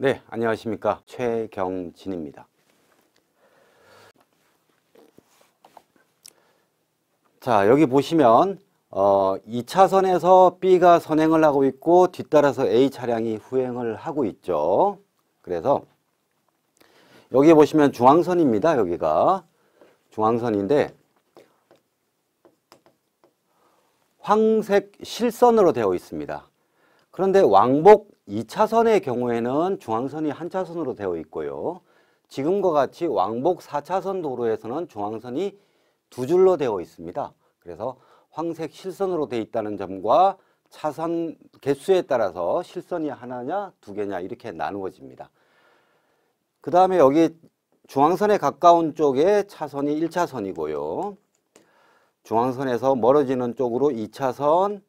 네, 안녕하십니까. 최경진입니다. 자, 여기 보시면 어, 2차선에서 B가 선행을 하고 있고 뒤따라서 A 차량이 후행을 하고 있죠. 그래서 여기 보시면 중앙선입니다. 여기가 중앙선인데 황색 실선으로 되어 있습니다. 그런데 왕복 2차선의 경우에는 중앙선이 한 차선으로 되어 있고요. 지금과 같이 왕복 4차선 도로에서는 중앙선이 두 줄로 되어 있습니다. 그래서 황색 실선으로 되어 있다는 점과 차선 개수에 따라서 실선이 하나냐 두 개냐 이렇게 나누어집니다. 그 다음에 여기 중앙선에 가까운 쪽에 차선이 1차선이고요. 중앙선에서 멀어지는 쪽으로 2차선,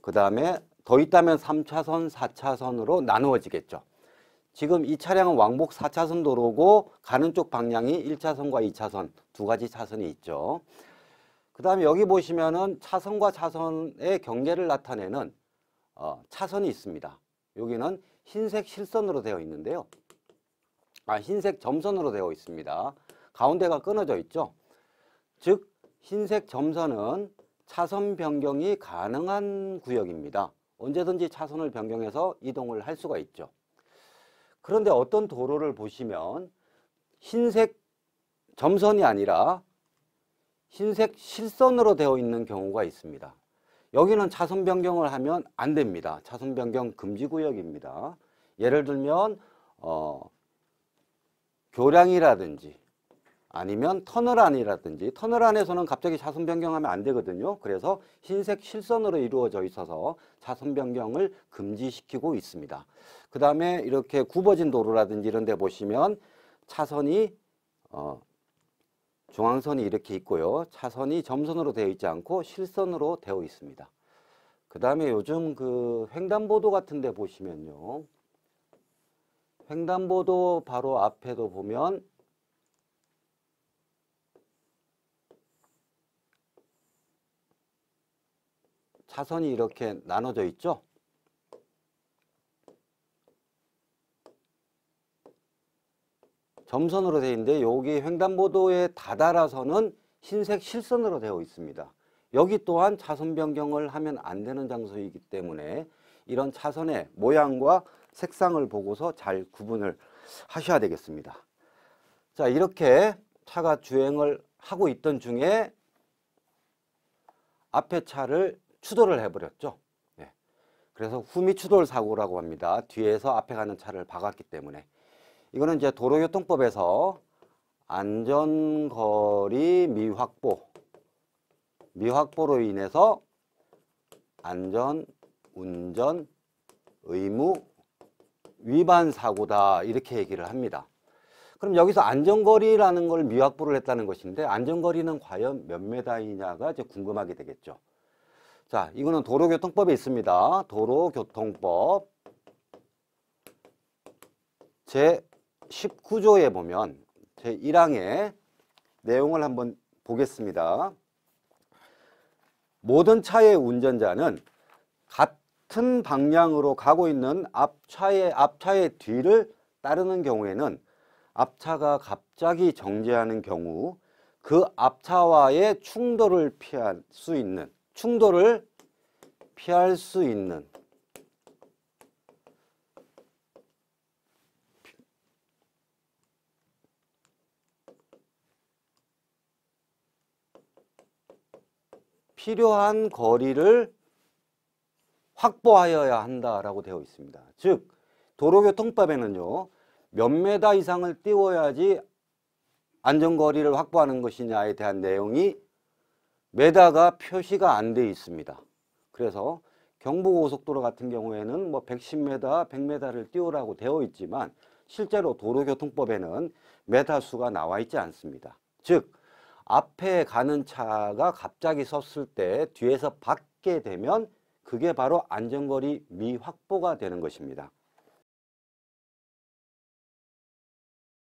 그 다음에 더 있다면 3차선, 4차선으로 나누어지겠죠. 지금 이 차량은 왕복 4차선 도로고 가는 쪽 방향이 1차선과 2차선 두 가지 차선이 있죠. 그 다음에 여기 보시면은 차선과 차선의 경계를 나타내는 어, 차선이 있습니다. 여기는 흰색 실선으로 되어 있는데요. 아, 흰색 점선으로 되어 있습니다. 가운데가 끊어져 있죠. 즉 흰색 점선은 차선 변경이 가능한 구역입니다. 언제든지 차선을 변경해서 이동을 할 수가 있죠. 그런데 어떤 도로를 보시면 흰색 점선이 아니라 흰색 실선으로 되어 있는 경우가 있습니다. 여기는 차선 변경을 하면 안 됩니다. 차선 변경 금지 구역입니다. 예를 들면 어, 교량이라든지 아니면 터널 안이라든지 터널 안에서는 갑자기 차선 변경하면 안 되거든요. 그래서 흰색 실선으로 이루어져 있어서 차선 변경을 금지시키고 있습니다. 그 다음에 이렇게 굽어진 도로라든지 이런 데 보시면 차선이 어, 중앙선이 이렇게 있고요. 차선이 점선으로 되어 있지 않고 실선으로 되어 있습니다. 그 다음에 요즘 그 횡단보도 같은 데 보시면요. 횡단보도 바로 앞에도 보면 차선이 이렇게 나눠져 있죠? 점선으로 되어 있는데 여기 횡단보도에 다다라서는 흰색 실선으로 되어 있습니다. 여기 또한 차선 변경을 하면 안 되는 장소이기 때문에 이런 차선의 모양과 색상을 보고서 잘 구분을 하셔야 되겠습니다. 자 이렇게 차가 주행을 하고 있던 중에 앞에 차를 추돌을 해버렸죠. 네. 그래서 후미 추돌 사고라고 합니다. 뒤에서 앞에 가는 차를 박았기 때문에 이거는 이제 도로교통법에서 안전거리 미확보 미확보로 인해서 안전운전 의무 위반 사고다 이렇게 얘기를 합니다. 그럼 여기서 안전거리라는 걸 미확보를 했다는 것인데 안전거리는 과연 몇 메다이냐가 이제 궁금하게 되겠죠. 자, 이거는 도로교통법에 있습니다. 도로교통법 제19조에 보면 제1항의 내용을 한번 보겠습니다. 모든 차의 운전자는 같은 방향으로 가고 있는 앞차의 앞차의 뒤를 따르는 경우에는 앞차가 갑자기 정지하는 경우 그 앞차와의 충돌을 피할 수 있는 충돌을 피할 수 있는 필요한 거리를 확보하여야 한다라고 되어 있습니다. 즉 도로교통법에는요. 몇 메다 이상을 띄워야지 안전거리를 확보하는 것이냐에 대한 내용이 메다가 표시가 안 돼 있습니다. 그래서 경부고속도로 같은 경우에는 뭐 110m, 100m를 띄우라고 되어 있지만 실제로 도로교통법에는 메다 수가 나와 있지 않습니다. 즉 앞에 가는 차가 갑자기 섰을 때 뒤에서 받게 되면 그게 바로 안전거리 미확보가 되는 것입니다.